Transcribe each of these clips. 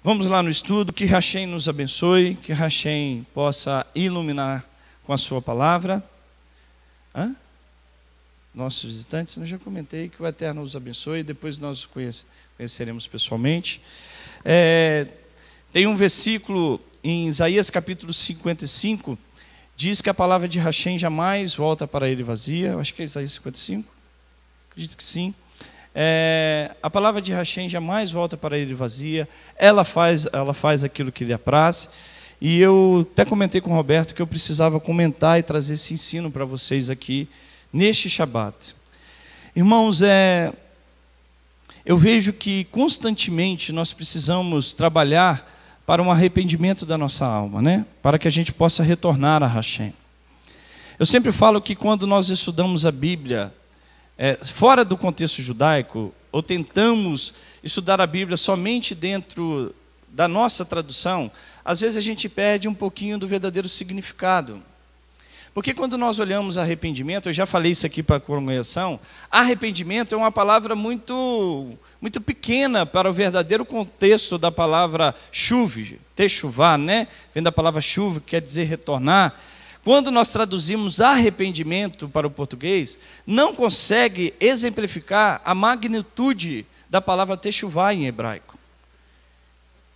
Vamos lá no estudo, que Hashem nos abençoe, que Hashem possa iluminar com a sua palavra. Hã? Nossos visitantes, eu já comentei que o Eterno os abençoe, depois nós os conheceremos pessoalmente. É, tem um versículo em Isaías capítulo 55, diz que a palavra de Hashem jamais volta para ele vazia, eu acho que é Isaías 55, acredito que sim. É, a palavra de Hashem jamais volta para ele vazia. Ela faz, ela faz aquilo que lhe apraz. E eu até comentei com o Roberto que eu precisava comentar e trazer esse ensino para vocês aqui neste Shabat. Irmãos, é, eu vejo que constantemente nós precisamos trabalhar para um arrependimento da nossa alma, né? para que a gente possa retornar a Hashem. Eu sempre falo que quando nós estudamos a Bíblia, é, fora do contexto judaico, ou tentamos estudar a Bíblia somente dentro da nossa tradução, às vezes a gente perde um pouquinho do verdadeiro significado. Porque quando nós olhamos arrependimento, eu já falei isso aqui para a congregação, arrependimento é uma palavra muito muito pequena para o verdadeiro contexto da palavra chuve, ter chuvar, né? Vem da palavra chuva, que quer dizer retornar. Quando nós traduzimos arrependimento para o português, não consegue exemplificar a magnitude da palavra techuvá em hebraico.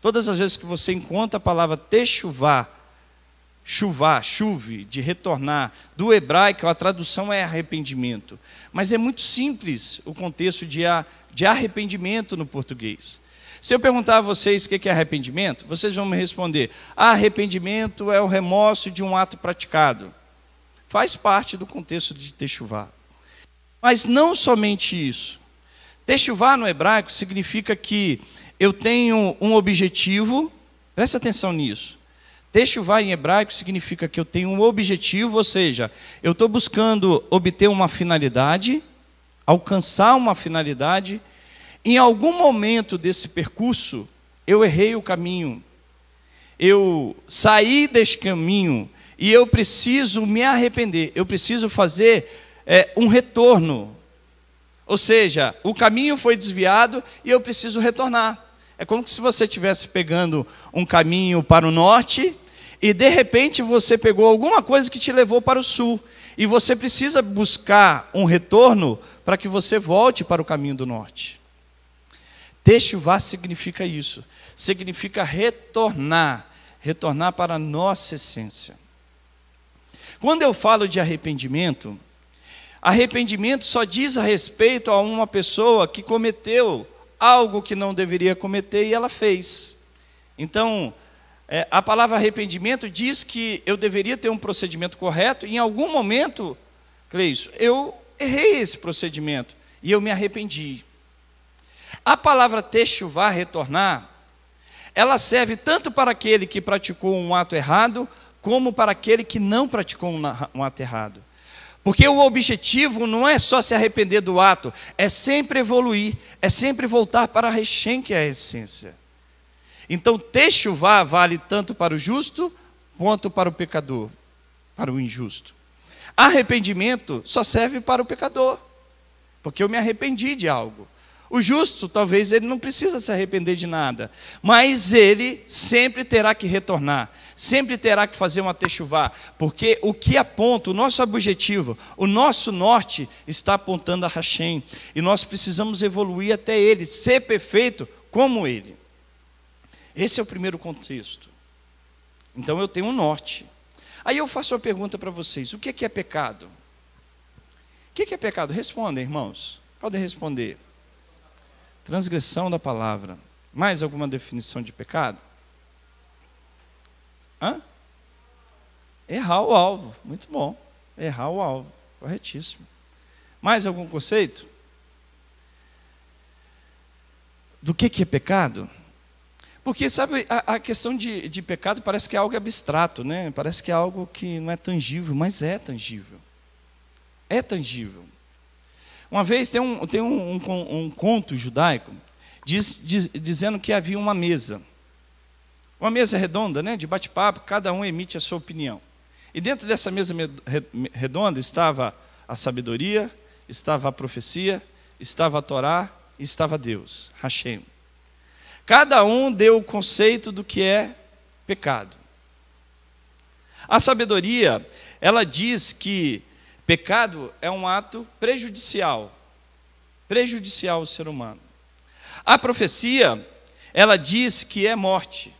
Todas as vezes que você encontra a palavra techuvá, chuvá, chuve, de retornar, do hebraico, a tradução é arrependimento. Mas é muito simples o contexto de arrependimento no português. Se eu perguntar a vocês o que é arrependimento, vocês vão me responder: arrependimento é o remorso de um ato praticado. Faz parte do contexto de Techuvá. Mas não somente isso. Techuvá no hebraico significa que eu tenho um objetivo, presta atenção nisso. Techuvá em hebraico significa que eu tenho um objetivo, ou seja, eu estou buscando obter uma finalidade, alcançar uma finalidade em algum momento desse percurso, eu errei o caminho. Eu saí desse caminho e eu preciso me arrepender. Eu preciso fazer é, um retorno. Ou seja, o caminho foi desviado e eu preciso retornar. É como se você estivesse pegando um caminho para o norte e de repente você pegou alguma coisa que te levou para o sul. E você precisa buscar um retorno para que você volte para o caminho do norte vá significa isso, significa retornar, retornar para a nossa essência. Quando eu falo de arrependimento, arrependimento só diz a respeito a uma pessoa que cometeu algo que não deveria cometer e ela fez. Então, é, a palavra arrependimento diz que eu deveria ter um procedimento correto, e em algum momento, Cleis, eu errei esse procedimento e eu me arrependi. A palavra texuvar, retornar, ela serve tanto para aquele que praticou um ato errado, como para aquele que não praticou um ato errado. Porque o objetivo não é só se arrepender do ato, é sempre evoluir, é sempre voltar para a recém, que é a essência. Então, texuvá vale tanto para o justo quanto para o pecador, para o injusto. Arrependimento só serve para o pecador, porque eu me arrependi de algo. O justo, talvez ele não precisa se arrepender de nada, mas ele sempre terá que retornar, sempre terá que fazer uma techuvá, porque o que aponta, o nosso objetivo, o nosso norte está apontando a Hashem, e nós precisamos evoluir até ele, ser perfeito como ele. Esse é o primeiro contexto. Então eu tenho um norte. Aí eu faço a pergunta para vocês: o que é, que é pecado? O que é, que é pecado? Respondem, irmãos. Podem responder. Transgressão da palavra. Mais alguma definição de pecado? Hã? Errar o alvo. Muito bom. Errar o alvo. Corretíssimo. Mais algum conceito? Do que, que é pecado? Porque, sabe, a, a questão de, de, pecado parece que é algo abstrato, né? Parece que é algo que não é tangível, mas é tangível. É tangível. Uma vez tem um, tem um, um, um conto judaico diz, diz, dizendo que havia uma mesa. Uma mesa redonda, né, de bate-papo, cada um emite a sua opinião. E dentro dessa mesa redonda estava a sabedoria, estava a profecia, estava a Torá e estava Deus, Hashem. Cada um deu o conceito do que é pecado. A sabedoria, ela diz que Pecado é um ato prejudicial, prejudicial ao ser humano. A profecia, ela diz que é morte.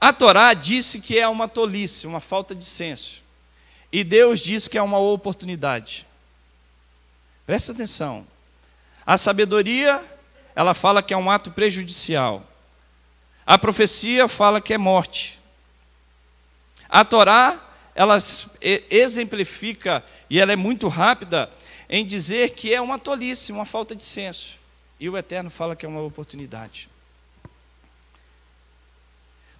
A Torá disse que é uma tolice, uma falta de senso. E Deus diz que é uma oportunidade. Presta atenção. A sabedoria, ela fala que é um ato prejudicial. A profecia fala que é morte. A Torá ela exemplifica, e ela é muito rápida, em dizer que é uma tolice, uma falta de senso. E o Eterno fala que é uma oportunidade.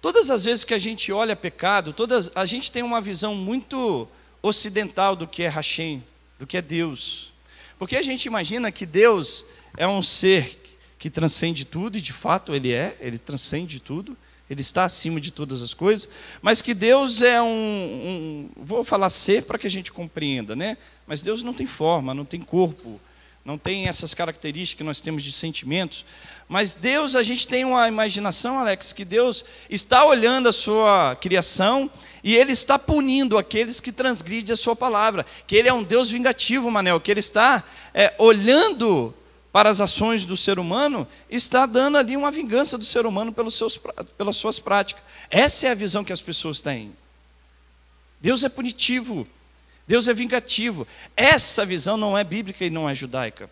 Todas as vezes que a gente olha pecado, todas, a gente tem uma visão muito ocidental do que é Hashem, do que é Deus. Porque a gente imagina que Deus é um ser que transcende tudo, e de fato ele é, ele transcende tudo. Ele está acima de todas as coisas, mas que Deus é um, um vou falar ser para que a gente compreenda, né? Mas Deus não tem forma, não tem corpo, não tem essas características que nós temos de sentimentos. Mas Deus, a gente tem uma imaginação, Alex, que Deus está olhando a sua criação e ele está punindo aqueles que transgridem a sua palavra, que ele é um Deus vingativo, Manel, que ele está é, olhando para as ações do ser humano, está dando ali uma vingança do ser humano pelos seus, pelas suas práticas. Essa é a visão que as pessoas têm. Deus é punitivo, Deus é vingativo. Essa visão não é bíblica e não é judaica.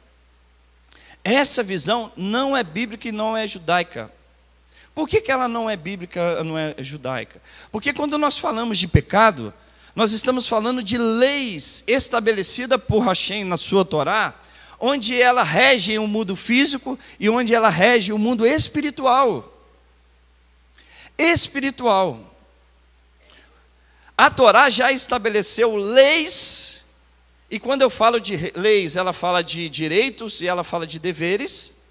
Essa visão não é bíblica e não é judaica. Por que, que ela não é bíblica, não é judaica? Porque quando nós falamos de pecado, nós estamos falando de leis estabelecidas por Hashem na sua Torá, onde ela rege o um mundo físico e onde ela rege o um mundo espiritual. Espiritual. A Torá já estabeleceu leis, e quando eu falo de leis, ela fala de direitos e ela fala de deveres,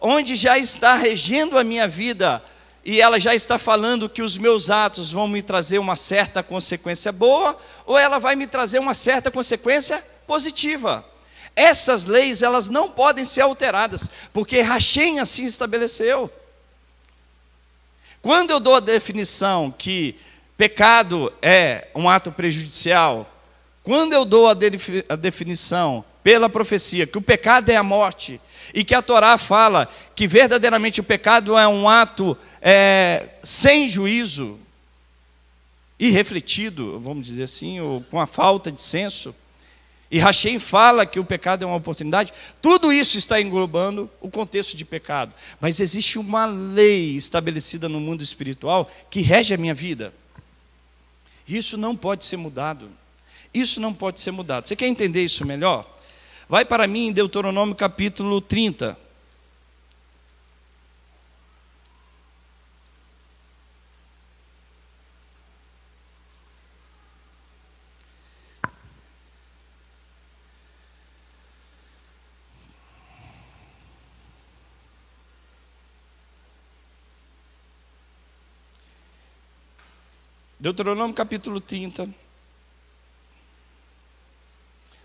onde já está regendo a minha vida, e ela já está falando que os meus atos vão me trazer uma certa consequência boa, ou ela vai me trazer uma certa consequência positiva. Essas leis, elas não podem ser alteradas, porque Hashem assim estabeleceu. Quando eu dou a definição que pecado é um ato prejudicial, quando eu dou a, de, a definição pela profecia que o pecado é a morte, e que a Torá fala que verdadeiramente o pecado é um ato é, sem juízo, irrefletido, vamos dizer assim, ou com a falta de senso, e Hashem fala que o pecado é uma oportunidade. Tudo isso está englobando o contexto de pecado. Mas existe uma lei estabelecida no mundo espiritual que rege a minha vida. Isso não pode ser mudado. Isso não pode ser mudado. Você quer entender isso melhor? Vai para mim em Deuteronômio capítulo 30. Deuteronômio capítulo 30,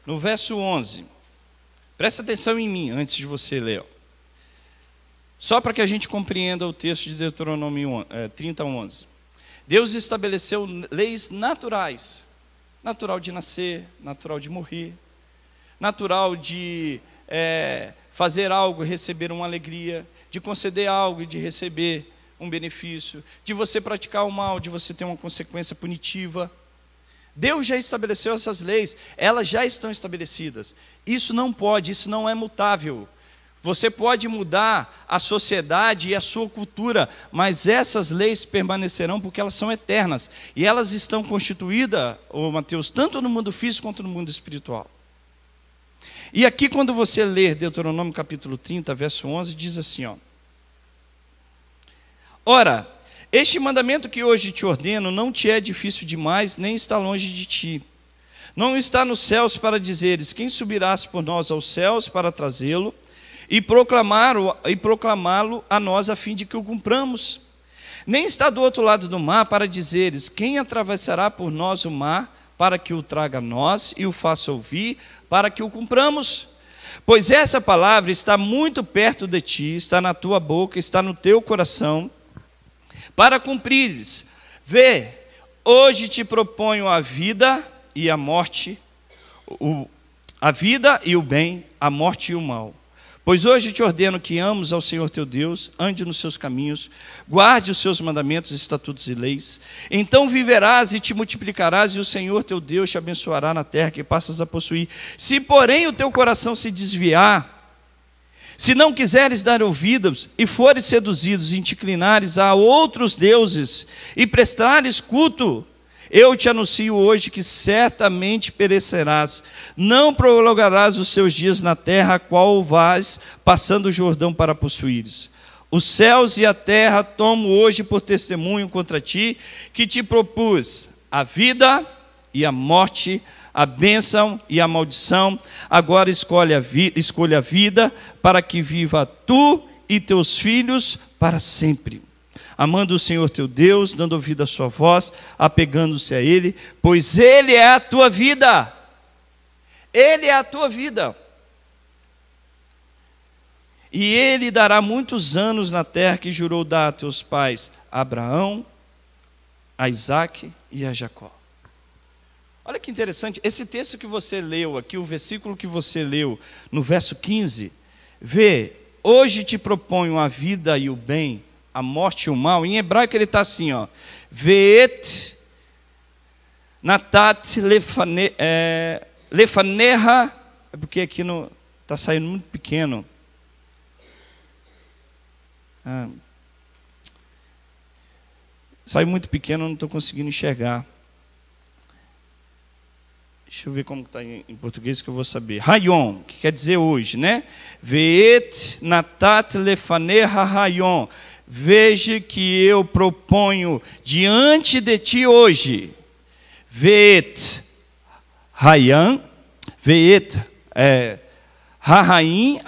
no verso 11. Presta atenção em mim antes de você ler. Só para que a gente compreenda o texto de Deuteronômio 30, é, 11. Deus estabeleceu leis naturais: natural de nascer, natural de morrer, natural de é, fazer algo e receber uma alegria, de conceder algo e de receber um benefício, de você praticar o mal, de você ter uma consequência punitiva. Deus já estabeleceu essas leis, elas já estão estabelecidas. Isso não pode, isso não é mutável. Você pode mudar a sociedade e a sua cultura, mas essas leis permanecerão porque elas são eternas. E elas estão constituídas, oh Mateus, tanto no mundo físico quanto no mundo espiritual. E aqui, quando você ler Deuteronômio capítulo 30, verso 11, diz assim: ó, Ora, este mandamento que hoje te ordeno não te é difícil demais, nem está longe de ti. Não está nos céus para dizeres: Quem subirás por nós aos céus para trazê-lo e proclamá-lo e proclamá-lo a nós a fim de que o cumpramos? Nem está do outro lado do mar para dizeres: Quem atravessará por nós o mar para que o traga a nós e o faça ouvir para que o cumpramos? Pois essa palavra está muito perto de ti, está na tua boca, está no teu coração para cumprires. Vê, hoje te proponho a vida e a morte, o, a vida e o bem, a morte e o mal. Pois hoje te ordeno que ames ao Senhor teu Deus, ande nos seus caminhos, guarde os seus mandamentos, estatutos e leis. Então viverás e te multiplicarás, e o Senhor teu Deus te abençoará na terra que passas a possuir. Se, porém, o teu coração se desviar, se não quiseres dar ouvidos e fores seduzidos e te inclinares a outros deuses e prestares culto, eu te anuncio hoje que certamente perecerás. Não prolongarás os seus dias na terra, a qual vais passando o Jordão para possuíres. Os céus e a terra tomo hoje por testemunho contra ti, que te propus a vida e a morte a bênção e a maldição. Agora escolhe a, vi escolhe a vida para que viva tu e teus filhos para sempre amando o Senhor teu Deus, dando ouvido à sua voz, apegando-se a Ele, pois Ele é a tua vida. Ele é a tua vida. E Ele dará muitos anos na terra que jurou dar a teus pais, a Abraão, a Isaac e a Jacó. Olha que interessante, esse texto que você leu aqui, o versículo que você leu no verso 15, vê, hoje te proponho a vida e o bem, a morte e o mal. Em hebraico ele está assim, ó, veet natat lefane, é, lefaneha, é porque aqui no está saindo muito pequeno. Ah, sai muito pequeno, não estou conseguindo enxergar. Deixa eu ver como está em, português que eu vou saber. Rayon, que quer dizer hoje, né? Veet natat lefaneha rayon. Veja que eu proponho diante de ti hoje. Veet rayan, veet é, Rahaim,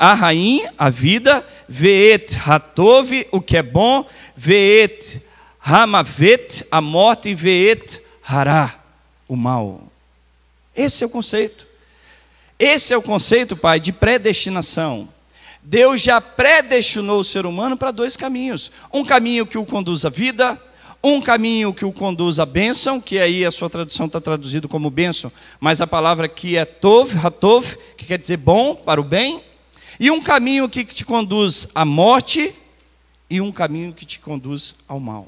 a vida, Veet Hatov, o que é bom, Veet Ramavet, a morte, e Veet Hará, o mal. Esse é o conceito. Esse é o conceito, pai, de predestinação. Deus já predestinou o ser humano para dois caminhos: um caminho que o conduz à vida, um caminho que o conduz à bênção, que aí a sua tradução está traduzido como bênção, mas a palavra que é tov, hatov, que quer dizer bom, para o bem, e um caminho que te conduz à morte, e um caminho que te conduz ao mal.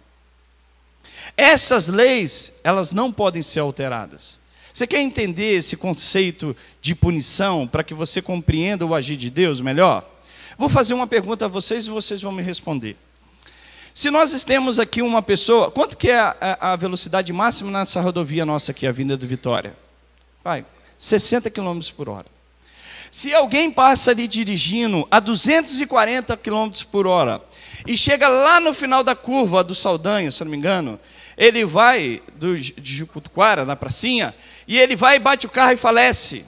Essas leis, elas não podem ser alteradas. Você quer entender esse conceito de punição para que você compreenda o agir de Deus melhor? Vou fazer uma pergunta a vocês e vocês vão me responder. Se nós temos aqui uma pessoa, quanto que é a, velocidade máxima nessa rodovia nossa aqui, a Vinda do Vitória? Vai, 60 km por hora. Se alguém passa ali dirigindo a 240 km por hora e chega lá no final da curva do Saldanha, se não me engano, ele vai do, de Jucutuquara, na pracinha, e ele vai e bate o carro e falece.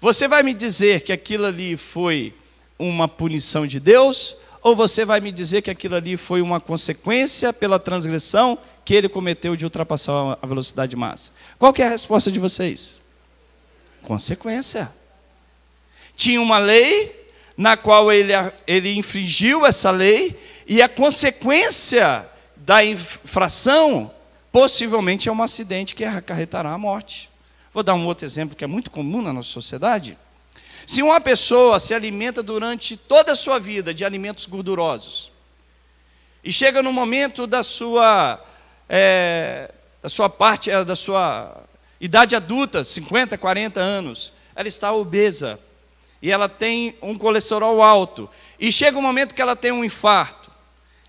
Você vai me dizer que aquilo ali foi uma punição de Deus? Ou você vai me dizer que aquilo ali foi uma consequência pela transgressão que ele cometeu de ultrapassar a velocidade máxima? Qual é a resposta de vocês? Consequência. Tinha uma lei na qual ele, ele infringiu essa lei e a consequência da infração possivelmente é um acidente que acarretará a morte. Vou dar um outro exemplo que é muito comum na nossa sociedade. Se uma pessoa se alimenta durante toda a sua vida de alimentos gordurosos, e chega no momento da sua, é, da sua parte, é, da sua idade adulta, 50, 40 anos, ela está obesa, e ela tem um colesterol alto, e chega o um momento que ela tem um infarto,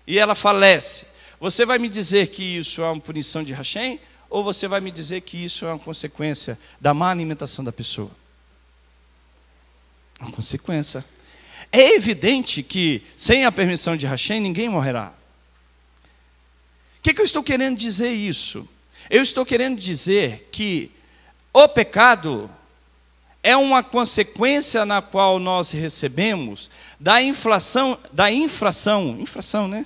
e ela falece. Você vai me dizer que isso é uma punição de Hashem? Ou você vai me dizer que isso é uma consequência da má alimentação da pessoa? uma consequência. É evidente que sem a permissão de Hashem ninguém morrerá. O que, que eu estou querendo dizer isso? Eu estou querendo dizer que o pecado é uma consequência na qual nós recebemos da inflação, da infração, infração, né?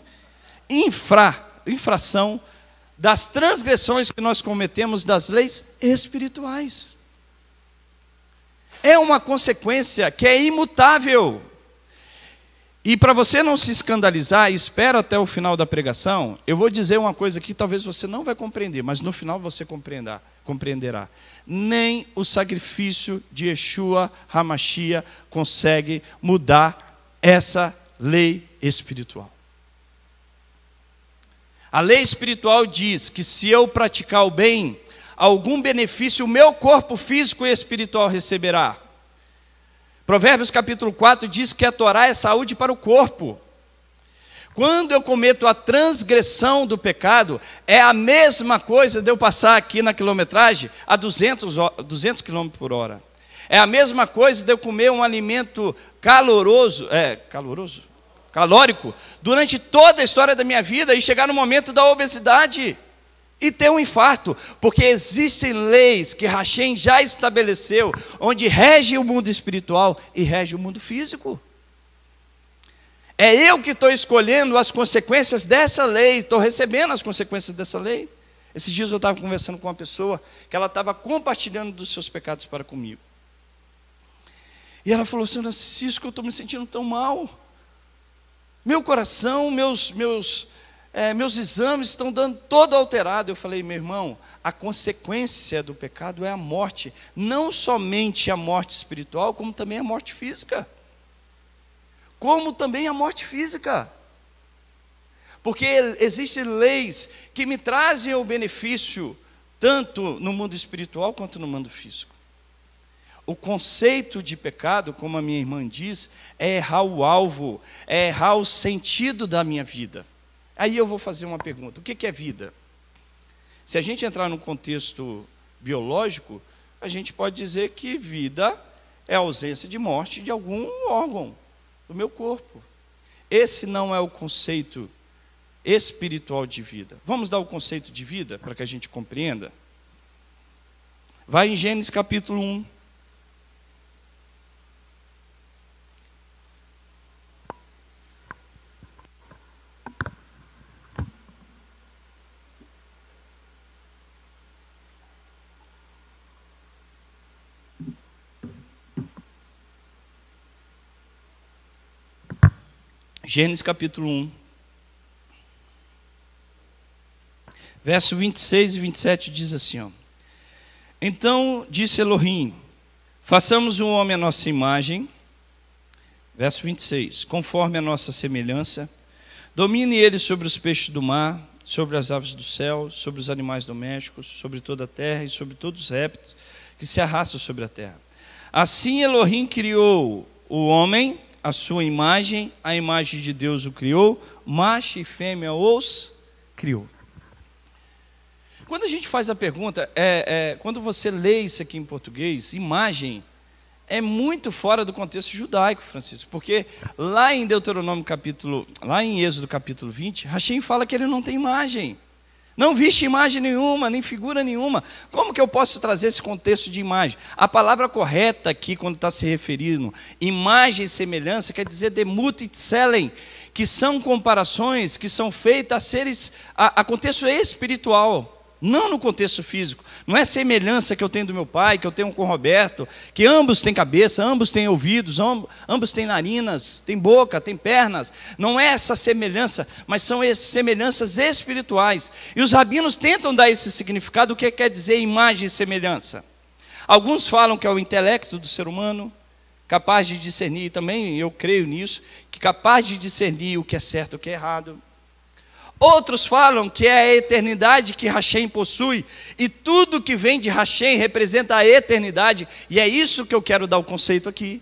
Infra, infração das transgressões que nós cometemos das leis espirituais. É uma consequência que é imutável. E para você não se escandalizar, espera até o final da pregação, eu vou dizer uma coisa que talvez você não vai compreender, mas no final você compreenderá. compreenderá. Nem o sacrifício de Yeshua Hamashia consegue mudar essa lei espiritual. A lei espiritual diz que se eu praticar o bem, algum benefício o meu corpo físico e espiritual receberá. Provérbios capítulo 4 diz que a Torá é saúde para o corpo. Quando eu cometo a transgressão do pecado, é a mesma coisa de eu passar aqui na quilometragem a 200, 200 km por hora. É a mesma coisa de eu comer um alimento caloroso, é, caloroso? calórico durante toda a história da minha vida e chegar no momento da obesidade e ter um infarto, porque existem leis que Hashem já estabeleceu, onde rege o mundo espiritual e rege o mundo físico. É eu que estou escolhendo as consequências dessa lei, estou recebendo as consequências dessa lei. Esses dias eu estava conversando com uma pessoa que ela estava compartilhando dos seus pecados para comigo. E ela falou assim, Francisco, eu estou me sentindo tão mal. Meu coração, meus, meus, é, meus exames estão dando todo alterado. Eu falei, meu irmão, a consequência do pecado é a morte, não somente a morte espiritual, como também a morte física. Como também a morte física. Porque existem leis que me trazem o benefício tanto no mundo espiritual quanto no mundo físico o conceito de pecado, como a minha irmã diz, é errar o alvo, é errar o sentido da minha vida. Aí eu vou fazer uma pergunta: o que é vida? Se a gente entrar no contexto biológico, a gente pode dizer que vida é a ausência de morte de algum órgão do meu corpo. Esse não é o conceito espiritual de vida. Vamos dar o conceito de vida para que a gente compreenda? Vai em Gênesis capítulo 1. Gênesis capítulo 1. Verso 26 e 27 diz assim: ó, Então disse Elohim: Façamos um homem à nossa imagem. Verso 26: Conforme a nossa semelhança, domine ele sobre os peixes do mar, sobre as aves do céu, sobre os animais domésticos, sobre toda a terra e sobre todos os répteis que se arrastam sobre a terra. Assim Elohim criou o homem a sua imagem, a imagem de Deus o criou, macho e fêmea os criou. Quando a gente faz a pergunta, é, é, quando você lê isso aqui em português, imagem, é muito fora do contexto judaico, Francisco, porque lá em Deuteronômio capítulo, lá em Êxodo capítulo 20, Hashem fala que ele não tem imagem. Não viste imagem nenhuma, nem figura nenhuma. Como que eu posso trazer esse contexto de imagem? A palavra correta aqui, quando está se referindo, imagem e semelhança, quer dizer demut e tselen, que são comparações que são feitas a seres, a, a contexto espiritual não no contexto físico. Não é semelhança que eu tenho do meu pai, que eu tenho com o Roberto, que ambos têm cabeça, ambos têm ouvidos, ambos têm narinas, têm boca, têm pernas. Não é essa semelhança, mas são semelhanças espirituais. E os rabinos tentam dar esse significado, o que quer dizer imagem e semelhança. Alguns falam que é o intelecto do ser humano, capaz de discernir, também eu creio nisso, que capaz de discernir o que é certo e o que é errado, Outros falam que é a eternidade que Hashem possui, e tudo que vem de Hashem representa a eternidade, e é isso que eu quero dar o conceito aqui.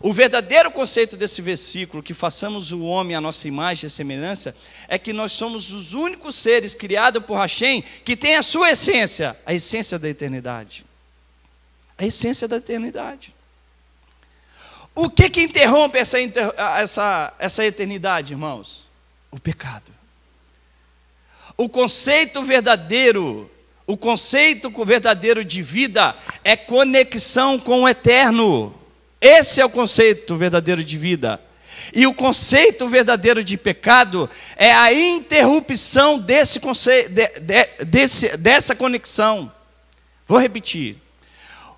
O verdadeiro conceito desse versículo, que façamos o homem à nossa imagem e semelhança, é que nós somos os únicos seres criados por Hashem que tem a sua essência, a essência da eternidade. A essência da eternidade. O que que interrompe essa, essa, essa eternidade, irmãos? o pecado. O conceito verdadeiro, o conceito verdadeiro de vida é conexão com o eterno. Esse é o conceito verdadeiro de vida. E o conceito verdadeiro de pecado é a interrupção desse conce, de, de, desse, dessa conexão. Vou repetir.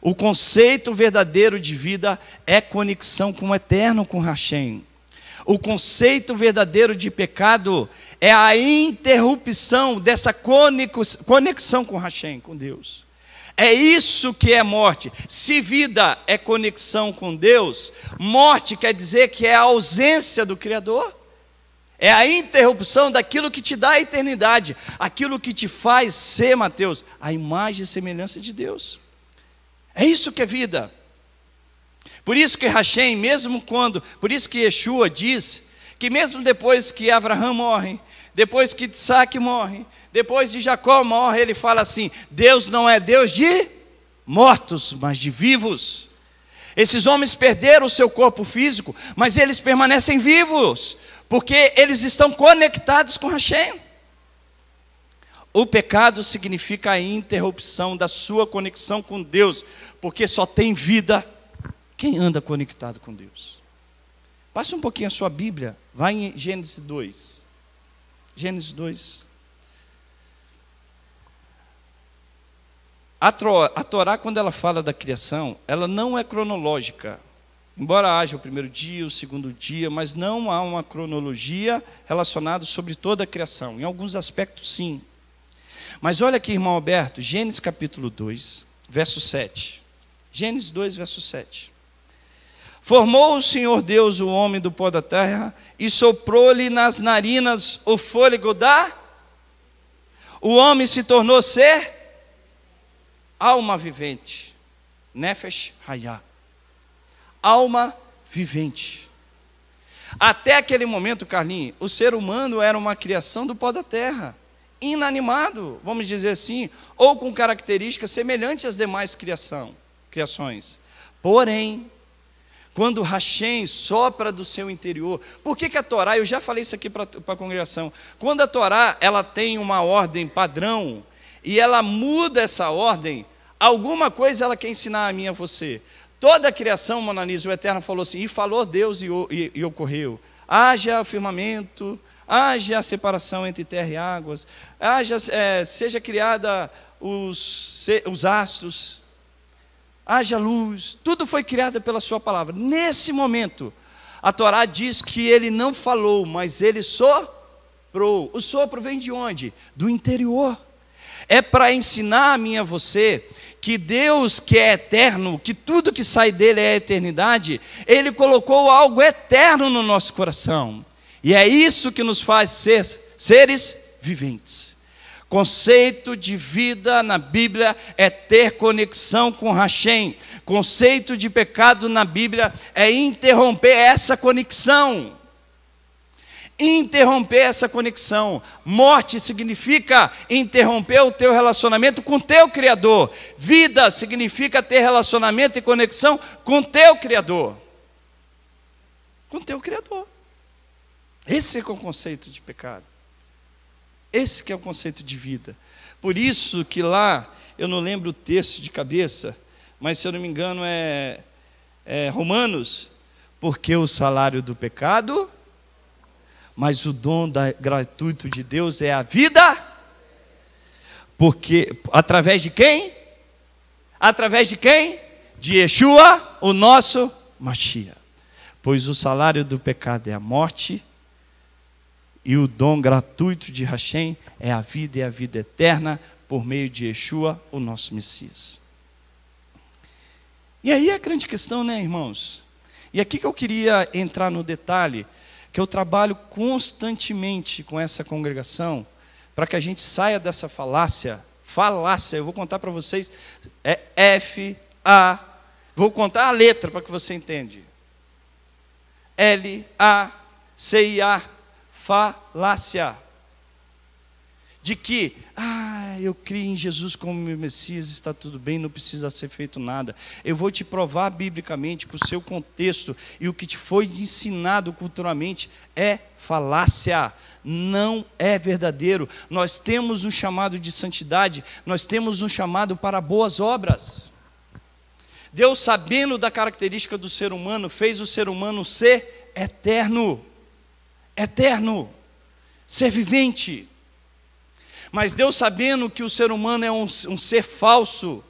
O conceito verdadeiro de vida é conexão com o eterno, com Hashem. O conceito verdadeiro de pecado é a interrupção dessa conexão com Hashem, com Deus. É isso que é morte. Se vida é conexão com Deus, morte quer dizer que é a ausência do Criador. É a interrupção daquilo que te dá a eternidade, aquilo que te faz ser, Mateus, a imagem e semelhança de Deus. É isso que é vida. Por isso que Hashem, mesmo quando, por isso que Yeshua diz que mesmo depois que Abraão morre, depois que Isaac morre, depois de Jacó morre, ele fala assim: Deus não é Deus de mortos, mas de vivos. Esses homens perderam o seu corpo físico, mas eles permanecem vivos, porque eles estão conectados com Hashem. O pecado significa a interrupção da sua conexão com Deus, porque só tem vida quem anda conectado com Deus? Passe um pouquinho a sua Bíblia, vai em Gênesis 2. Gênesis 2. A, Torá, quando ela fala da criação, ela não é cronológica. Embora haja o primeiro dia, o segundo dia, mas não há uma cronologia relacionada sobre toda a criação. Em alguns aspectos, sim. Mas olha aqui, irmão Alberto, Gênesis capítulo 2, verso 7. Gênesis 2, verso 7. Formou o Senhor Deus o homem do pó da terra e soprou-lhe nas narinas o fôlego da. O homem se tornou ser alma vivente. Nefesh hayá, Alma vivente. Até aquele momento, Carlinhos, o ser humano era uma criação do pó da terra, inanimado, vamos dizer assim, ou com características semelhantes às demais criação, criações. Porém, quando Hashem sopra do seu interior. Por que, que a Torá, eu já falei isso aqui para a congregação, quando a Torá ela tem uma ordem padrão e ela muda essa ordem, alguma coisa ela quer ensinar a mim e a você. Toda a criação, Monanisa, o Eterno falou assim, e falou Deus e, e, e ocorreu. Haja firmamento, haja a separação entre terra e águas, haja, é, seja criada os, os astros, haja luz, tudo foi criado pela Sua palavra. Nesse momento, a Torá diz que ele não falou, mas ele soprou. O sopro vem de onde? Do interior. É para ensinar a mim e a você que Deus que é eterno, que tudo que sai dele é eternidade, ele colocou algo eterno no nosso coração. E é isso que nos faz ser seres viventes. Conceito de vida na Bíblia é ter conexão com Hashem. Conceito de pecado na Bíblia é interromper essa conexão. Interromper essa conexão. Morte significa interromper o teu relacionamento com o teu Criador. Vida significa ter relacionamento e conexão com o teu Criador. Com o teu Criador. Esse é o conceito de pecado. Esse que é o conceito de vida. Por isso que lá, eu não lembro o texto de cabeça, mas se eu não me engano é, é Romanos, porque o salário do pecado, mas o dom da, gratuito de Deus é a vida, porque através de quem? Através de quem? De Yeshua, o nosso Mashiach. Pois o salário do pecado é a morte, e o dom gratuito de Hashem é a vida e a vida eterna por meio de Yeshua, o nosso Messias. E aí é a grande questão, né, irmãos? E aqui que eu queria entrar no detalhe, que eu trabalho constantemente com essa congregação, para que a gente saia dessa falácia. Falácia, eu vou contar para vocês, é F, A, vou contar a letra para que você entende. L, A, C, I, A falácia de que, ah, eu creio em Jesus como meu Messias, está tudo bem, não precisa ser feito nada. Eu vou te provar biblicamente com o seu contexto e o que te foi ensinado culturalmente é falácia, não é verdadeiro. Nós temos um chamado de santidade, nós temos um chamado para boas obras. Deus, sabendo da característica do ser humano, fez o ser humano ser eterno eterno, ser vivente. Mas Deus, sabendo que o ser humano é um, um ser falso,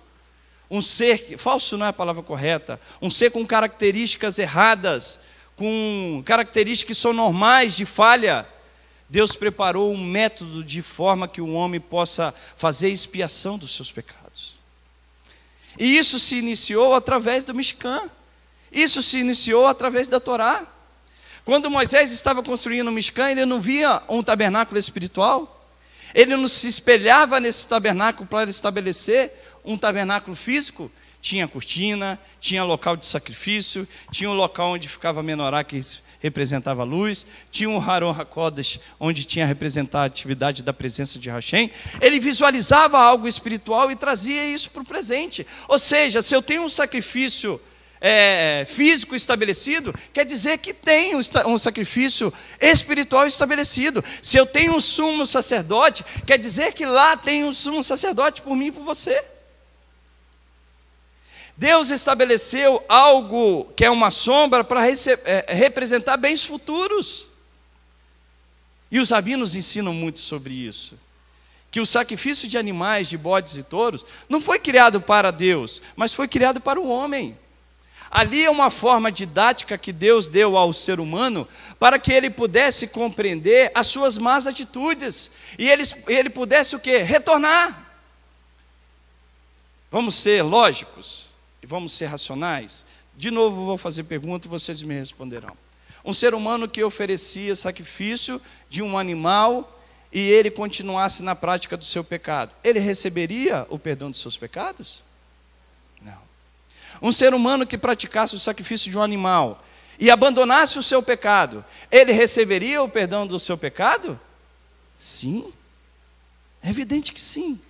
um ser, falso não é a palavra correta, um ser com características erradas, com características que são normais de falha, Deus preparou um método de forma que o homem possa fazer expiação dos seus pecados. E isso se iniciou através do Mishkan, isso se iniciou através da Torá. Quando Moisés estava construindo o Mishkan, ele não via um tabernáculo espiritual? Ele não se espelhava nesse tabernáculo para estabelecer um tabernáculo físico? Tinha cortina, tinha local de sacrifício, tinha um local onde ficava a menorá que representava a luz, tinha um Haron Hakodas, onde tinha a atividade da presença de Hashem. Ele visualizava algo espiritual e trazia isso para o presente. Ou seja, se eu tenho um sacrifício é, físico estabelecido, quer dizer que tem um, um sacrifício espiritual estabelecido. Se eu tenho um sumo sacerdote, quer dizer que lá tem um sumo sacerdote por mim e por você. Deus estabeleceu algo que é uma sombra para é, representar bens futuros. E os rabinos ensinam muito sobre isso. Que o sacrifício de animais, de bodes e touros, não foi criado para Deus, mas foi criado para o homem. Ali é uma forma didática que Deus deu ao ser humano para que ele pudesse compreender as suas más atitudes e ele, ele pudesse o quê? Retornar. Vamos ser lógicos e vamos ser racionais. De novo vou fazer pergunta e vocês me responderão. Um ser humano que oferecia sacrifício de um animal e ele continuasse na prática do seu pecado, ele receberia o perdão dos seus pecados? Um ser humano que praticasse o sacrifício de um animal e abandonasse o seu pecado, ele receberia o perdão do seu pecado? Sim. É evidente que sim.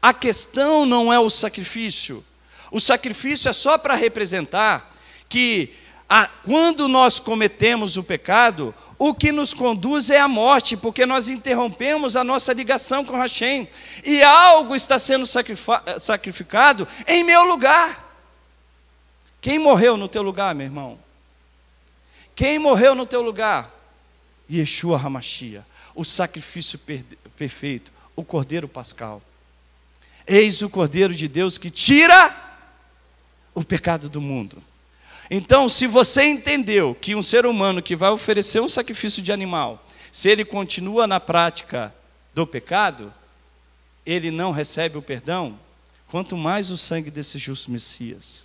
A questão não é o sacrifício. O sacrifício é só para representar que a, quando nós cometemos o pecado, o que nos conduz é a morte, porque nós interrompemos a nossa ligação com Hashem. E algo está sendo eh, sacrificado em meu lugar. Quem morreu no teu lugar, meu irmão? Quem morreu no teu lugar? Yeshua Hamashia, o sacrifício perfeito, o Cordeiro Pascal. Eis o Cordeiro de Deus que tira o pecado do mundo. Então, se você entendeu que um ser humano que vai oferecer um sacrifício de animal, se ele continua na prática do pecado, ele não recebe o perdão, quanto mais o sangue desse justo Messias.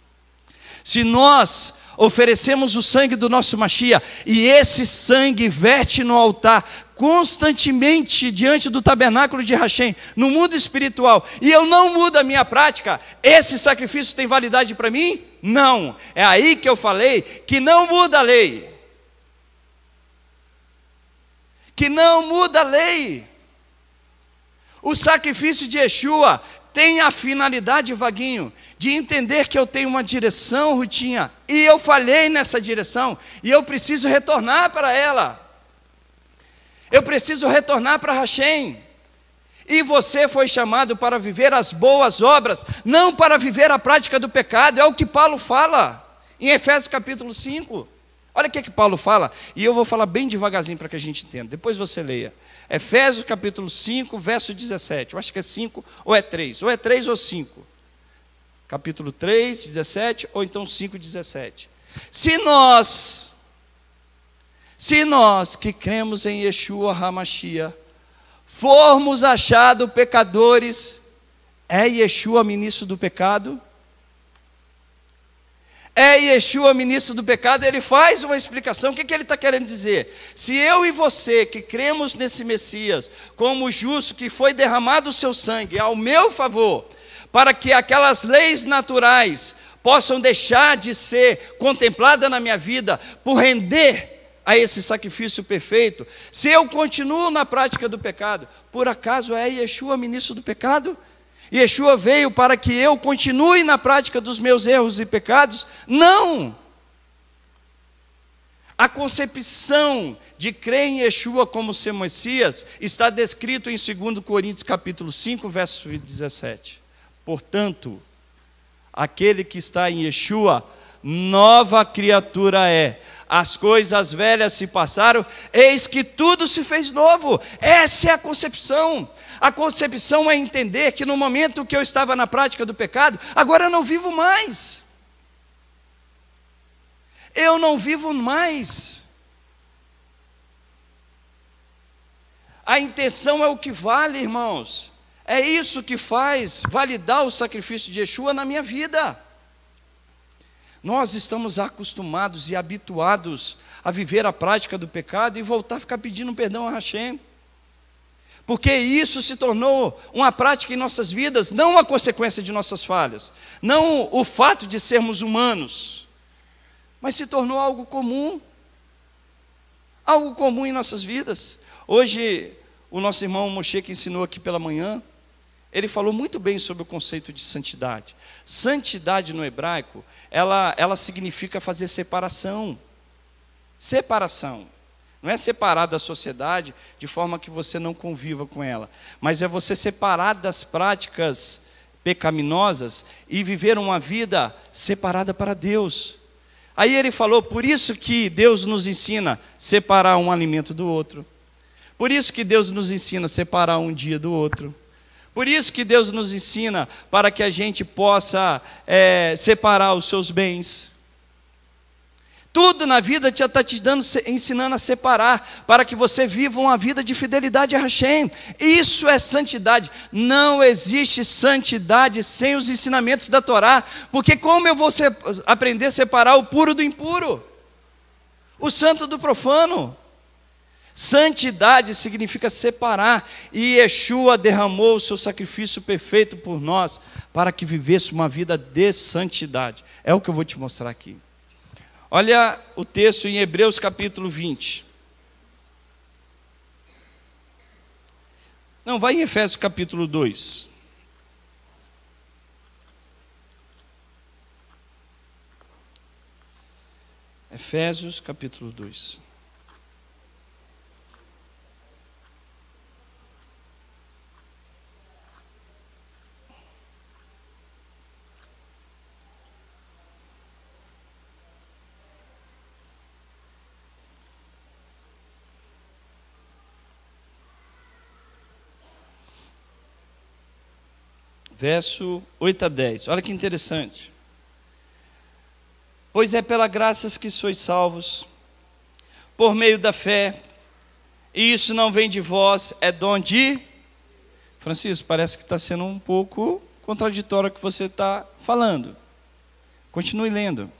Se nós oferecemos o sangue do nosso Machia e esse sangue verte no altar constantemente diante do tabernáculo de Hashem, no mundo espiritual, e eu não mudo a minha prática, esse sacrifício tem validade para mim? Não. É aí que eu falei que não muda a lei. Que não muda a lei. O sacrifício de Yeshua tem a finalidade, Vaguinho, de entender que eu tenho uma direção, Rutinha, e eu falhei nessa direção, e eu preciso retornar para ela. Eu preciso retornar para Hashem. E você foi chamado para viver as boas obras, não para viver a prática do pecado, é o que Paulo fala em Efésios capítulo 5. Olha o que, é que Paulo fala, e eu vou falar bem devagarzinho para que a gente entenda, depois você leia. Efésios capítulo 5, verso 17. Eu acho que é 5 ou é 3, ou é 3 ou 5 capítulo 3, 17, ou então 5, 17. Se nós, se nós que cremos em Yeshua Hamashia, formos achados pecadores, é Yeshua ministro do pecado? É Yeshua ministro do pecado? Ele faz uma explicação. O que, que ele está querendo dizer? Se eu e você que cremos nesse Messias, como justo que foi derramado o seu sangue ao meu favor, para que aquelas leis naturais possam deixar de ser contempladas na minha vida por render a esse sacrifício perfeito, se eu continuo na prática do pecado, por acaso é Yeshua ministro do pecado? Yeshua veio para que eu continue na prática dos meus erros e pecados? Não! A concepção de crer em Yeshua como ser Messias está descrito em 2 Coríntios capítulo 5, verso 17. Portanto, aquele que está em Yeshua, nova criatura é. As coisas velhas se passaram, eis que tudo se fez novo. Essa é a concepção. A concepção é entender que no momento que eu estava na prática do pecado, agora eu não vivo mais. Eu não vivo mais. A intenção é o que vale, irmãos. É isso que faz validar o sacrifício de Yeshua na minha vida. Nós estamos acostumados e habituados a viver a prática do pecado e voltar a ficar pedindo perdão a Hashem. Porque isso se tornou uma prática em nossas vidas, não a consequência de nossas falhas, não o fato de sermos humanos, mas se tornou algo comum. Algo comum em nossas vidas. Hoje, o nosso irmão Moshe que ensinou aqui pela manhã, ele falou muito bem sobre o conceito de santidade. Santidade no hebraico, ela, ela significa fazer separação. Separação. Não é separar da sociedade de forma que você não conviva com ela, mas é você separar das práticas pecaminosas e viver uma vida separada para Deus. Aí ele falou: por isso que Deus nos ensina separar um alimento do outro. Por isso que Deus nos ensina separar um dia do outro. Por isso que Deus nos ensina para que a gente possa é, separar os seus bens. Tudo na vida já está te dando, ensinando a separar, para que você viva uma vida de fidelidade a Hashem. Isso é santidade. Não existe santidade sem os ensinamentos da Torá, porque como eu vou aprender a separar o puro do impuro? O santo do profano? Santidade significa separar, e Yeshua derramou o seu sacrifício perfeito por nós, para que vivesse uma vida de santidade. É o que eu vou te mostrar aqui. Olha o texto em Hebreus capítulo 20. Não, vai em Efésios capítulo 2. Efésios capítulo 2. verso 8 a 10. Olha que interessante. Pois é pela graça que sois salvos, por meio da fé, e isso não vem de vós, é dom de. Francisco, parece que está sendo um pouco contraditório o que você está falando. Continue lendo.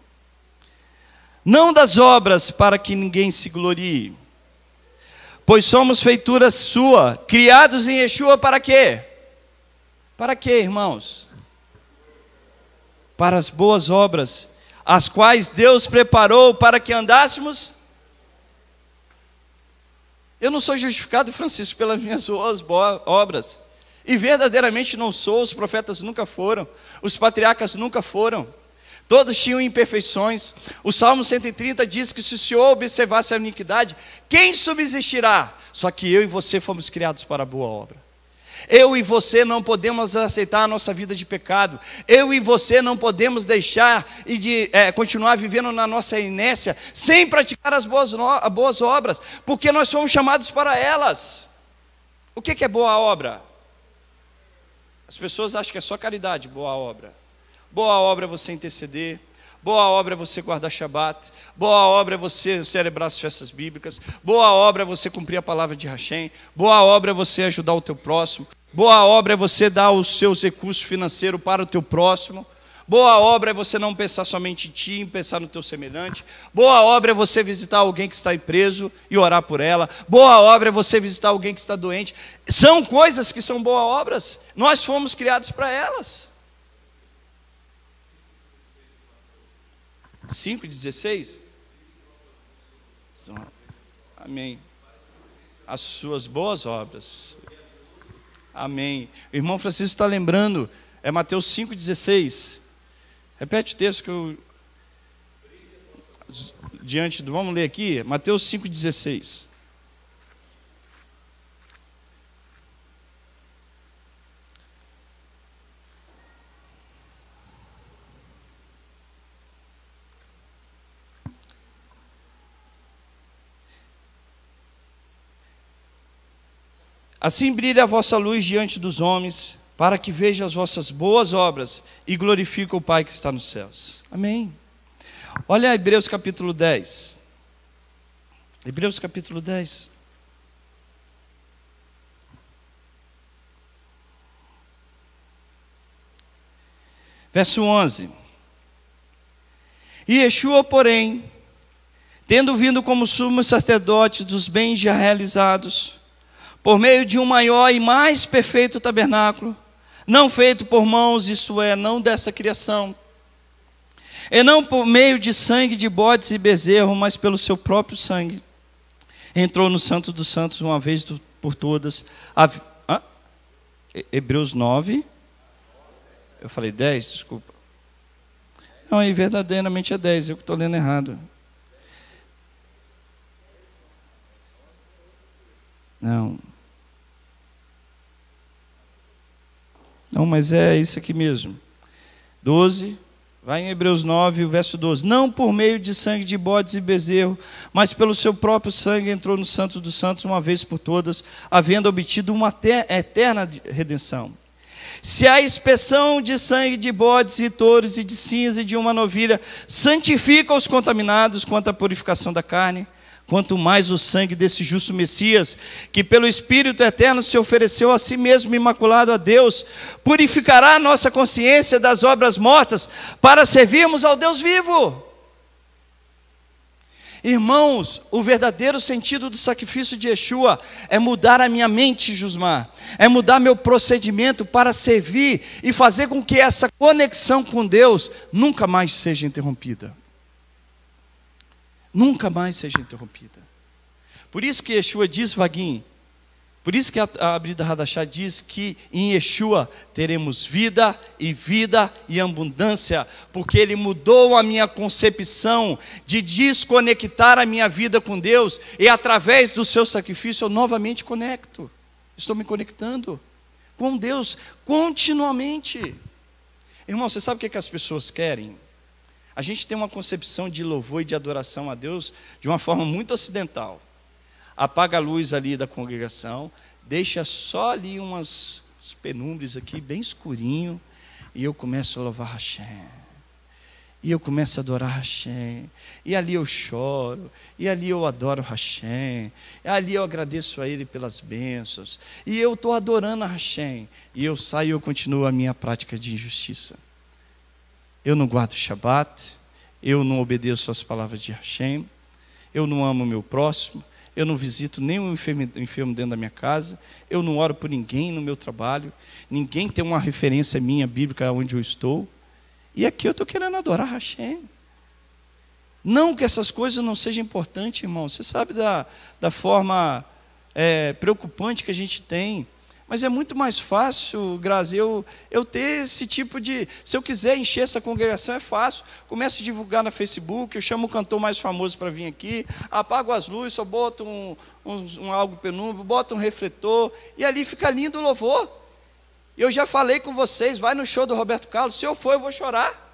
Não das obras para que ninguém se glorie, pois somos feitura sua, criados em Yeshua para quê? Para quê, irmãos? Para as boas obras, as quais Deus preparou para que andássemos. Eu não sou justificado, Francisco, pelas minhas boas obras. E verdadeiramente não sou, os profetas nunca foram, os patriarcas nunca foram. Todos tinham imperfeições. O Salmo 130 diz que se o Senhor observasse a iniquidade, quem subsistirá? Só que eu e você fomos criados para a boa obra. Eu e você não podemos aceitar a nossa vida de pecado. Eu e você não podemos deixar e de é, continuar vivendo na nossa inércia sem praticar as boas, no, boas obras, porque nós somos chamados para elas. O que, que é boa obra? As pessoas acham que é só caridade, boa obra. Boa obra é você interceder, Boa obra é você guardar Shabat. Boa obra é você celebrar as festas bíblicas. Boa obra é você cumprir a palavra de Hashem. Boa obra é você ajudar o teu próximo. Boa obra é você dar os seus recursos financeiros para o teu próximo. Boa obra é você não pensar somente em ti, pensar no teu semelhante. Boa obra é você visitar alguém que está aí preso e orar por ela. Boa obra é você visitar alguém que está doente. São coisas que são boas obras. Nós fomos criados para elas. 5,16? Amém. As suas boas obras. Amém. O irmão Francisco está lembrando, é Mateus 5,16. Repete o texto que eu. Diante do. Vamos ler aqui, Mateus 5,16. Assim brilha a vossa luz diante dos homens, para que vejam as vossas boas obras e glorifique o Pai que está nos céus. Amém. Olha Hebreus capítulo 10. Hebreus capítulo 10. Verso 11. E Yeshua, porém, tendo vindo como sumo sacerdote dos bens já realizados, por meio de um maior e mais perfeito tabernáculo, não feito por mãos, isto é, não dessa criação, e não por meio de sangue de bodes e bezerro, mas pelo seu próprio sangue. Entrou no Santo dos Santos uma vez por todas. A, Hebreus 9. Eu falei 10, desculpa. Não, aí verdadeiramente é 10, eu que estou lendo errado. Não. Não, mas é isso aqui mesmo. 12, vai em Hebreus 9, o verso 12. Não por meio de sangue de bodes e bezerro, mas pelo seu próprio sangue entrou no Santo dos Santos uma vez por todas, havendo obtido uma eterna redenção. Se a inspeção de sangue de bodes e touros e de cinza e de uma novilha santifica os contaminados quanto à purificação da carne, quanto mais o sangue desse justo Messias, que pelo Espírito eterno se ofereceu a si mesmo imaculado a Deus, purificará a nossa consciência das obras mortas para servirmos ao Deus vivo. Irmãos, o verdadeiro sentido do sacrifício de Yeshua é mudar a minha mente, Jusmar, é mudar meu procedimento para servir e fazer com que essa conexão com Deus nunca mais seja interrompida nunca mais seja interrompida. Por isso que Yeshua diz, Vaguinho, por isso que a, a Abrida Radachá diz que em Yeshua teremos vida e vida e abundância, porque ele mudou a minha concepção de desconectar a minha vida com Deus, e através do seu sacrifício eu novamente conecto. Estou me conectando com Deus continuamente. Irmão, você sabe o que, é que as pessoas querem? A gente tem uma concepção de louvor e de adoração a Deus de uma forma muito ocidental. Apaga a luz ali da congregação, deixa só ali umas penumbras aqui, bem escurinho, e eu começo a louvar Hashem. E eu começo a adorar Hashem. E ali eu choro. E ali eu adoro Hashem. E ali eu agradeço a Ele pelas bênçãos. E eu estou adorando a Hashem. E eu saio e eu continuo a minha prática de injustiça eu não guardo Shabat, eu não obedeço às palavras de Hashem, eu não amo meu próximo, eu não visito nenhum enfermo, enfermo dentro da minha casa, eu não oro por ninguém no meu trabalho, ninguém tem uma referência minha bíblica onde eu estou, e aqui eu estou querendo adorar Hashem. Não que essas coisas não sejam importantes, irmão, você sabe da, da forma é, preocupante que a gente tem mas é muito mais fácil, Grazi, eu, eu ter esse tipo de. Se eu quiser encher essa congregação, é fácil. Começo a divulgar no Facebook, eu chamo o cantor mais famoso para vir aqui, apago as luzes, só boto um, um, um algo penumbro, boto um refletor, e ali fica lindo o louvor. Eu já falei com vocês, vai no show do Roberto Carlos, se eu for, eu vou chorar.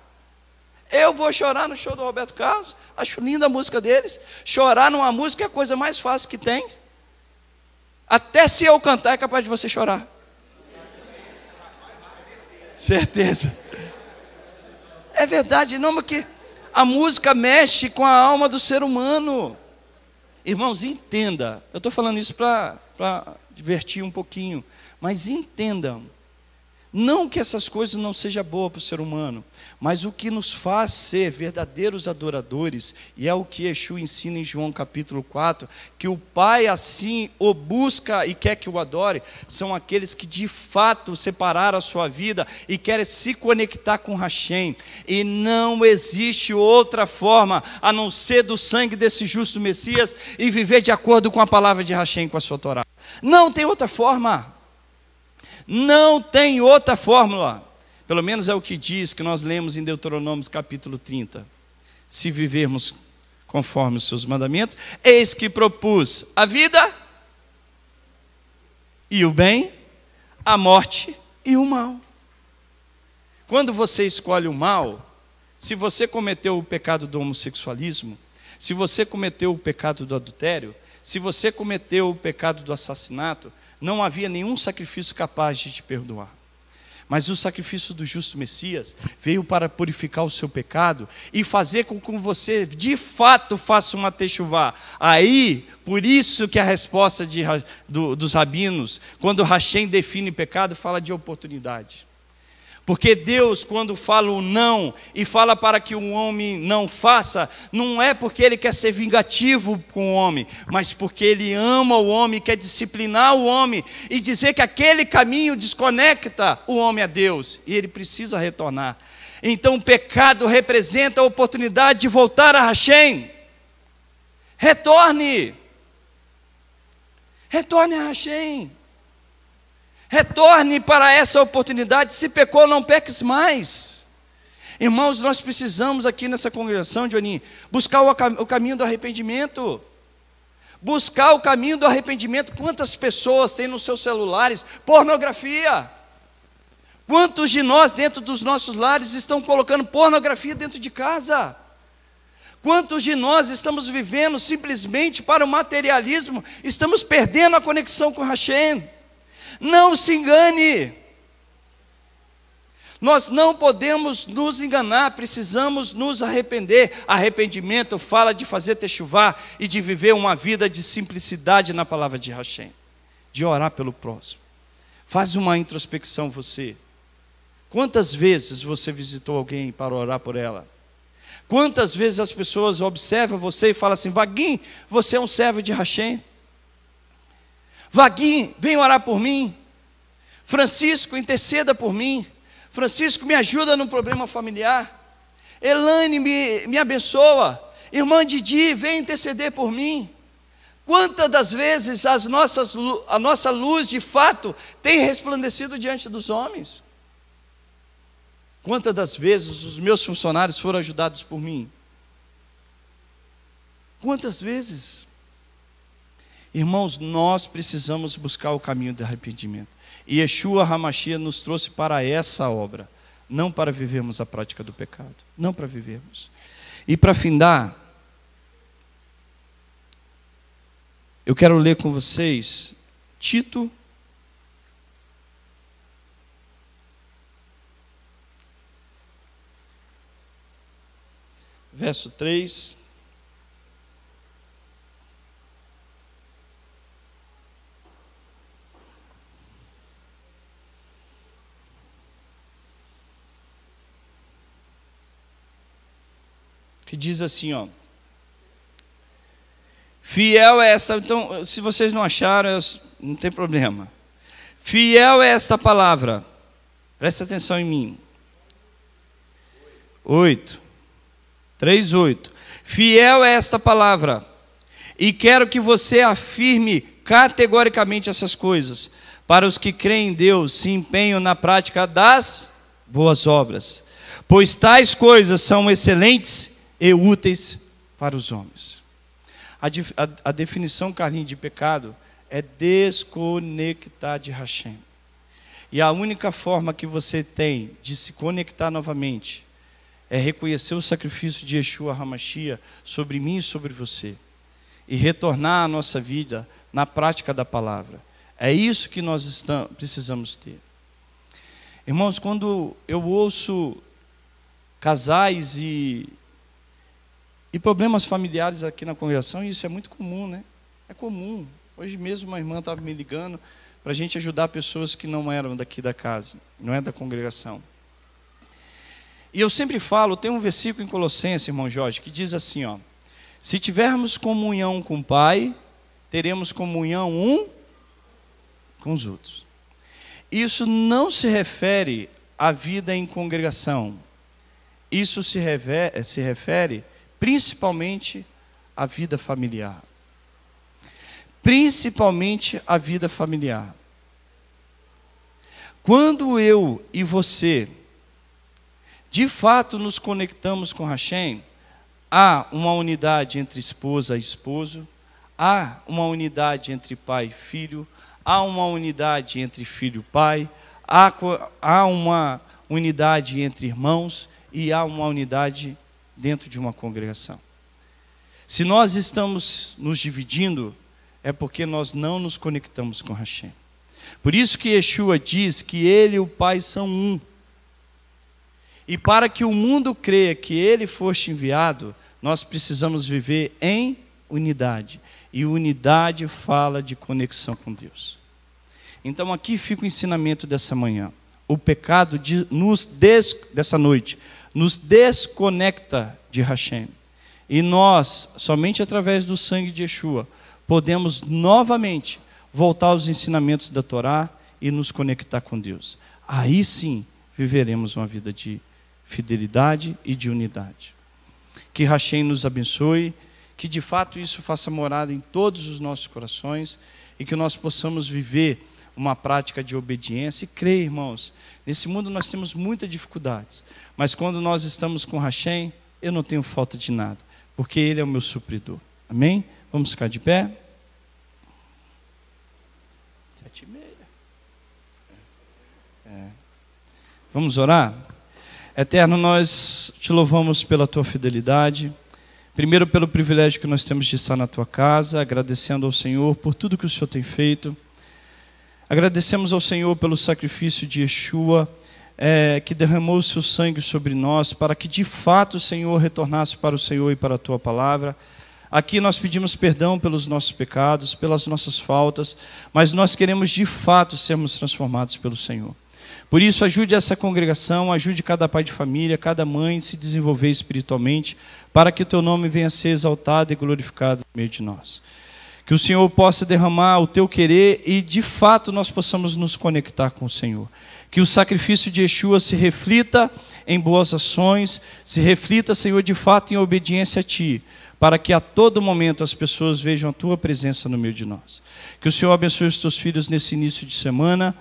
Eu vou chorar no show do Roberto Carlos, acho linda a música deles. Chorar numa música é a coisa mais fácil que tem. Até se eu cantar, é capaz de você chorar. Certeza. É verdade, não, porque a música mexe com a alma do ser humano. Irmãos, entenda. Eu estou falando isso para divertir um pouquinho. Mas entendam. Não que essas coisas não sejam boas para o ser humano. Mas o que nos faz ser verdadeiros adoradores, e é o que Yeshua ensina em João capítulo 4, que o Pai assim o busca e quer que o adore, são aqueles que de fato separaram a sua vida e querem se conectar com Hashem. E não existe outra forma a não ser do sangue desse justo Messias e viver de acordo com a palavra de Hashem, com a sua Torá. Não tem outra forma. Não tem outra fórmula. Pelo menos é o que diz que nós lemos em Deuteronômio capítulo 30. Se vivermos conforme os seus mandamentos, eis que propus a vida e o bem, a morte e o mal. Quando você escolhe o mal, se você cometeu o pecado do homossexualismo, se você cometeu o pecado do adultério, se você cometeu o pecado do assassinato, não havia nenhum sacrifício capaz de te perdoar. Mas o sacrifício do justo Messias veio para purificar o seu pecado e fazer com que você de fato faça uma techuvá. Aí, por isso que a resposta de, do, dos rabinos, quando Hashem define pecado, fala de oportunidade. Porque Deus, quando fala o não e fala para que o homem não faça, não é porque ele quer ser vingativo com o homem, mas porque ele ama o homem, quer disciplinar o homem e dizer que aquele caminho desconecta o homem a Deus e ele precisa retornar. Então, o pecado representa a oportunidade de voltar a Hashem. Retorne. Retorne a Hashem. Retorne para essa oportunidade. Se pecou, não peques mais. Irmãos, nós precisamos aqui nessa congregação, Joaninho, buscar o, o caminho do arrependimento. Buscar o caminho do arrependimento. Quantas pessoas têm nos seus celulares pornografia? Quantos de nós, dentro dos nossos lares, estão colocando pornografia dentro de casa? Quantos de nós estamos vivendo simplesmente para o materialismo? Estamos perdendo a conexão com Hashem. Não se engane. Nós não podemos nos enganar, precisamos nos arrepender. Arrependimento fala de fazer teixuvar e de viver uma vida de simplicidade na palavra de Hashem, de orar pelo próximo. Faz uma introspecção você. Quantas vezes você visitou alguém para orar por ela? Quantas vezes as pessoas observam você e falam assim: Vaguinho, você é um servo de Hashem? Vaguinho, vem orar por mim. Francisco, interceda por mim. Francisco, me ajuda num problema familiar. Elane, me, me abençoa. Irmã Didi, vem interceder por mim. Quantas das vezes as nossas, a nossa luz de fato tem resplandecido diante dos homens? Quantas das vezes os meus funcionários foram ajudados por mim? Quantas vezes? Irmãos, nós precisamos buscar o caminho do arrependimento. E Yeshua Hamashia nos trouxe para essa obra, não para vivermos a prática do pecado, não para vivermos. E para findar, eu quero ler com vocês Tito verso 3 diz assim, ó. Fiel é esta, então, se vocês não acharam, não tem problema. Fiel é esta palavra. Presta atenção em mim. 8. 3, 8. Fiel é esta palavra. E quero que você afirme categoricamente essas coisas, para os que creem em Deus se empenham na prática das boas obras. Pois tais coisas são excelentes e úteis para os homens. A, a, a definição, Carlinhos, de pecado é desconectar de Hashem. E a única forma que você tem de se conectar novamente é reconhecer o sacrifício de Yeshua Hamashia sobre mim e sobre você. E retornar à nossa vida na prática da palavra. É isso que nós estamos, precisamos ter. Irmãos, quando eu ouço casais e e problemas familiares aqui na congregação, isso é muito comum, né? É comum. Hoje mesmo uma irmã estava me ligando para a gente ajudar pessoas que não eram daqui da casa, não é da congregação. E eu sempre falo, tem um versículo em Colossenses, irmão Jorge, que diz assim, ó: Se tivermos comunhão com o Pai, teremos comunhão um com os outros. Isso não se refere à vida em congregação. Isso se refere, se refere principalmente a vida familiar. Principalmente a vida familiar. Quando eu e você, de fato, nos conectamos com Hashem, há uma unidade entre esposa e esposo, há uma unidade entre pai e filho, há uma unidade entre filho e pai, há, há uma unidade entre irmãos e há uma unidade dentro de uma congregação. Se nós estamos nos dividindo, é porque nós não nos conectamos com Hashem. Por isso que Yeshua diz que ele e o Pai são um. E para que o mundo creia que ele foste enviado, nós precisamos viver em unidade. E unidade fala de conexão com Deus. Então aqui fica o ensinamento dessa manhã. O pecado de, nos des, dessa noite nos desconecta de Hashem. E nós, somente através do sangue de Yeshua, podemos novamente voltar aos ensinamentos da Torá e nos conectar com Deus. Aí sim viveremos uma vida de fidelidade e de unidade. Que Hashem nos abençoe, que de fato isso faça morada em todos os nossos corações e que nós possamos viver uma prática de obediência. E creia, irmãos, nesse mundo nós temos muitas dificuldades, mas quando nós estamos com Hashem, eu não tenho falta de nada, porque Ele é o meu supridor. Amém? Vamos ficar de pé? Sete e meia. É. Vamos orar? Eterno, nós te louvamos pela tua fidelidade. Primeiro, pelo privilégio que nós temos de estar na tua casa, agradecendo ao Senhor por tudo que o Senhor tem feito. Agradecemos ao Senhor pelo sacrifício de Yeshua, é, que derramou o seu sangue sobre nós, para que de fato o Senhor retornasse para o Senhor e para a tua palavra. Aqui nós pedimos perdão pelos nossos pecados, pelas nossas faltas, mas nós queremos de fato sermos transformados pelo Senhor. Por isso, ajude essa congregação, ajude cada pai de família, cada mãe a se desenvolver espiritualmente, para que o teu nome venha a ser exaltado e glorificado no meio de nós. Que o Senhor possa derramar o teu querer e, de fato, nós possamos nos conectar com o Senhor. Que o sacrifício de Yeshua se reflita em boas ações, se reflita, Senhor, de fato, em obediência a Ti, para que a todo momento as pessoas vejam a Tua presença no meio de nós. Que o Senhor abençoe os teus filhos nesse início de semana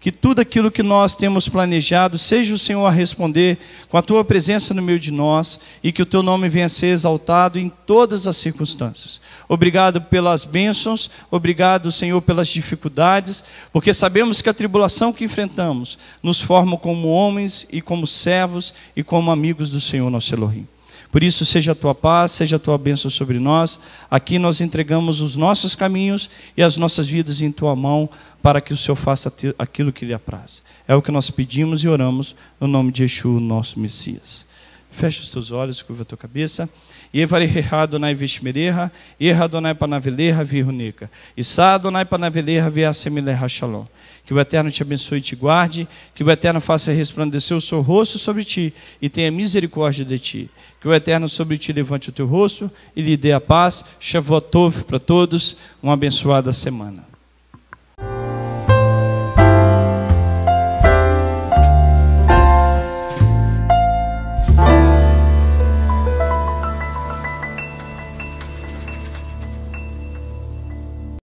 que tudo aquilo que nós temos planejado, seja o Senhor a responder com a tua presença no meio de nós e que o teu nome venha a ser exaltado em todas as circunstâncias. Obrigado pelas bênçãos, obrigado, Senhor, pelas dificuldades, porque sabemos que a tribulação que enfrentamos nos forma como homens e como servos e como amigos do Senhor nosso Elohim. Por isso, seja a tua paz, seja a tua bênção sobre nós. Aqui nós entregamos os nossos caminhos e as nossas vidas em tua mão, para que o Senhor faça aquilo que lhe apraz. É o que nós pedimos e oramos no nome de Yeshua, nosso Messias. Fecha os teus olhos, curva a tua cabeça. Yevareha Adonai vishmereha, Yeha Adonai panaveleha virunica. Issa Adonai panaveleha viasemileha shalom. Que o Eterno te abençoe e te guarde. Que o Eterno faça resplandecer o seu rosto sobre ti e tenha misericórdia de ti. Que o Eterno sobre ti levante o teu rosto e lhe dê a paz. Shavuot Tov para todos. Uma abençoada semana.